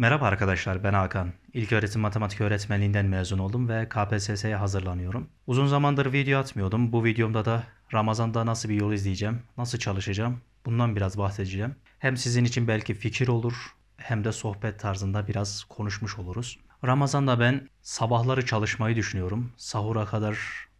Merhaba arkadaşlar ben Hakan. İlköğretim matematik öğretmenliğinden mezun oldum ve KPSS'ye hazırlanıyorum. Uzun zamandır video atmıyordum. Bu videomda da Ramazan'da nasıl bir yol izleyeceğim, nasıl çalışacağım bundan biraz bahsedeceğim. Hem sizin için belki fikir olur hem de sohbet tarzında biraz konuşmuş oluruz. Ramazan'da ben sabahları çalışmayı düşünüyorum. Sahura kadar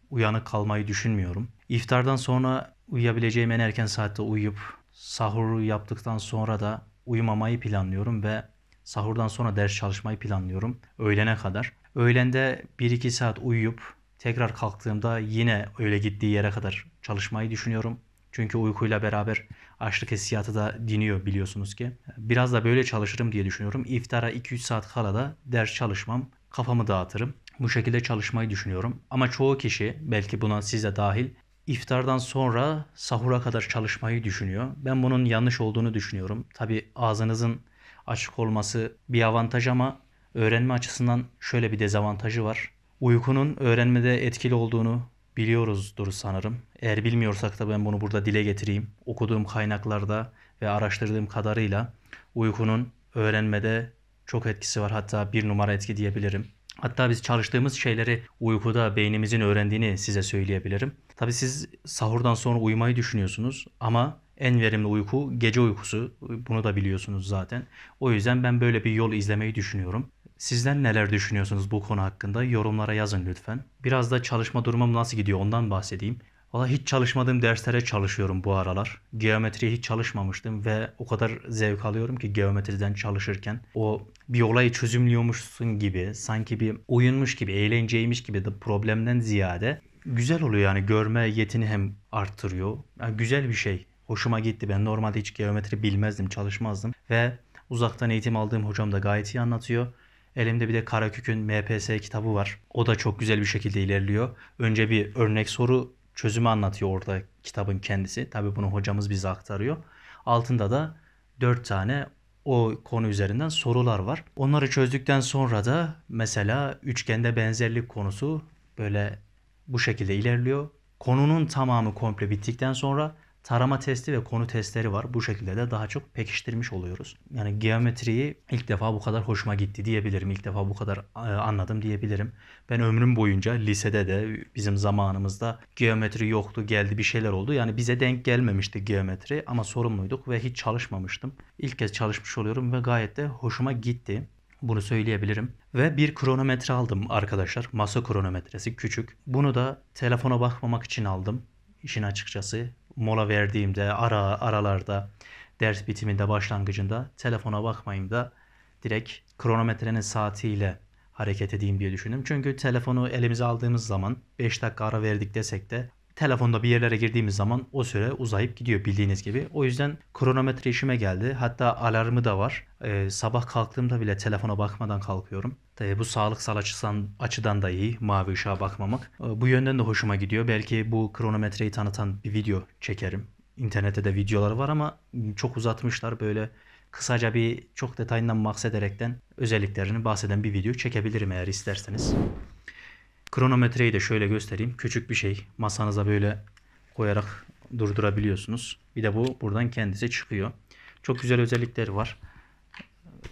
uyanık kalmayı düşünmüyorum. İftardan sonra uyuyabileceğim en erken saatte uyuyup sahuru yaptıktan sonra da uyumamayı planlıyorum ve Sahurdan sonra ders çalışmayı planlıyorum öğlene kadar. Öğlende 1-2 saat uyuyup tekrar kalktığımda yine öyle gittiği yere kadar çalışmayı düşünüyorum. Çünkü uykuyla beraber açlık hissiyatı da diniyor biliyorsunuz ki. Biraz da böyle çalışırım diye düşünüyorum. İftara 2-3 saat kala da ders çalışmam, kafamı dağıtırım. Bu şekilde çalışmayı düşünüyorum. Ama çoğu kişi belki buna siz de dahil iftardan sonra sahura kadar çalışmayı düşünüyor. Ben bunun yanlış olduğunu düşünüyorum. Tabi ağzınızın açık olması bir avantaj ama öğrenme açısından şöyle bir dezavantajı var. Uykunun öğrenmede etkili olduğunu biliyoruzdur sanırım. Eğer bilmiyorsak da ben bunu burada dile getireyim. Okuduğum kaynaklarda ve araştırdığım kadarıyla uykunun öğrenmede çok etkisi var. Hatta bir numara etki diyebilirim. Hatta biz çalıştığımız şeyleri uykuda beynimizin öğrendiğini size söyleyebilirim. Tabii siz sahurdan sonra uyumayı düşünüyorsunuz ama en verimli uyku gece uykusu. Bunu da biliyorsunuz zaten. O yüzden ben böyle bir yol izlemeyi düşünüyorum. Sizden neler düşünüyorsunuz bu konu hakkında? Yorumlara yazın lütfen. Biraz da çalışma durumum nasıl gidiyor ondan bahsedeyim. Valla hiç çalışmadığım derslere çalışıyorum bu aralar. Geometriye hiç çalışmamıştım ve o kadar zevk alıyorum ki geometriden çalışırken. O bir olayı çözümlüyormuşsun gibi, sanki bir oyunmuş gibi, eğlenceymiş gibi de problemden ziyade güzel oluyor yani görme yetini hem arttırıyor. Yani güzel bir şey hoşuma gitti. Ben normalde hiç geometri bilmezdim, çalışmazdım. Ve uzaktan eğitim aldığım hocam da gayet iyi anlatıyor. Elimde bir de Karakük'ün MPS kitabı var. O da çok güzel bir şekilde ilerliyor. Önce bir örnek soru çözümü anlatıyor orada kitabın kendisi. Tabi bunu hocamız bize aktarıyor. Altında da 4 tane o konu üzerinden sorular var. Onları çözdükten sonra da mesela üçgende benzerlik konusu böyle bu şekilde ilerliyor. Konunun tamamı komple bittikten sonra tarama testi ve konu testleri var. Bu şekilde de daha çok pekiştirmiş oluyoruz. Yani geometriyi ilk defa bu kadar hoşuma gitti diyebilirim. İlk defa bu kadar e, anladım diyebilirim. Ben ömrüm boyunca lisede de bizim zamanımızda geometri yoktu, geldi bir şeyler oldu. Yani bize denk gelmemişti geometri ama sorumluyduk ve hiç çalışmamıştım. İlk kez çalışmış oluyorum ve gayet de hoşuma gitti. Bunu söyleyebilirim. Ve bir kronometre aldım arkadaşlar. Masa kronometresi küçük. Bunu da telefona bakmamak için aldım. İşin açıkçası mola verdiğimde, ara aralarda, ders bitiminde, başlangıcında telefona bakmayayım da direkt kronometrenin saatiyle hareket edeyim diye düşündüm. Çünkü telefonu elimize aldığımız zaman 5 dakika ara verdik desek de telefonda bir yerlere girdiğimiz zaman o süre uzayıp gidiyor bildiğiniz gibi. O yüzden kronometre işime geldi. Hatta alarmı da var. Ee, sabah kalktığımda bile telefona bakmadan kalkıyorum. Tabii ee, bu sağlıksal açıdan, açıdan da iyi mavi ışığa bakmamak. Ee, bu yönden de hoşuma gidiyor. Belki bu kronometreyi tanıtan bir video çekerim. İnternette de videoları var ama çok uzatmışlar böyle kısaca bir çok detayından bahsederekten özelliklerini bahseden bir video çekebilirim eğer isterseniz. Kronometreyi de şöyle göstereyim. Küçük bir şey. Masanıza böyle koyarak durdurabiliyorsunuz. Bir de bu buradan kendisi çıkıyor. Çok güzel özellikleri var.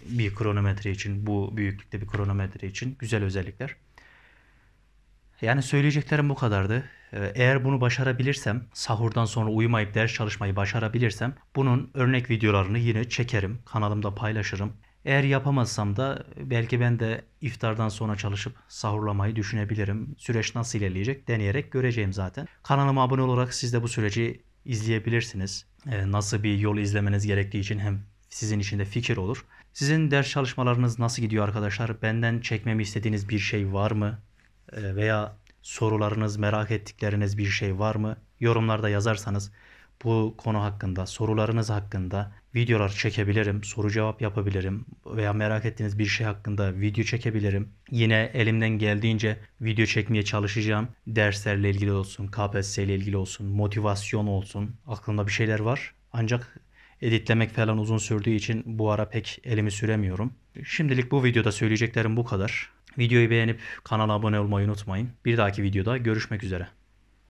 Bir kronometre için, bu büyüklükte bir kronometre için güzel özellikler. Yani söyleyeceklerim bu kadardı. Ee, eğer bunu başarabilirsem, sahurdan sonra uyumayıp ders çalışmayı başarabilirsem bunun örnek videolarını yine çekerim, kanalımda paylaşırım. Eğer yapamazsam da belki ben de iftardan sonra çalışıp sahurlamayı düşünebilirim. Süreç nasıl ilerleyecek deneyerek göreceğim zaten. Kanalıma abone olarak siz de bu süreci izleyebilirsiniz. Ee, nasıl bir yol izlemeniz gerektiği için hem sizin için de fikir olur. Sizin ders çalışmalarınız nasıl gidiyor arkadaşlar? Benden çekmemi istediğiniz bir şey var mı? Ee, veya sorularınız, merak ettikleriniz bir şey var mı? Yorumlarda yazarsanız bu konu hakkında, sorularınız hakkında videolar çekebilirim, soru cevap yapabilirim veya merak ettiğiniz bir şey hakkında video çekebilirim. Yine elimden geldiğince video çekmeye çalışacağım. Derslerle ilgili olsun, KPSS ile ilgili olsun, motivasyon olsun. Aklımda bir şeyler var. Ancak editlemek falan uzun sürdüğü için bu ara pek elimi süremiyorum. Şimdilik bu videoda söyleyeceklerim bu kadar. Videoyu beğenip kanala abone olmayı unutmayın. Bir dahaki videoda görüşmek üzere.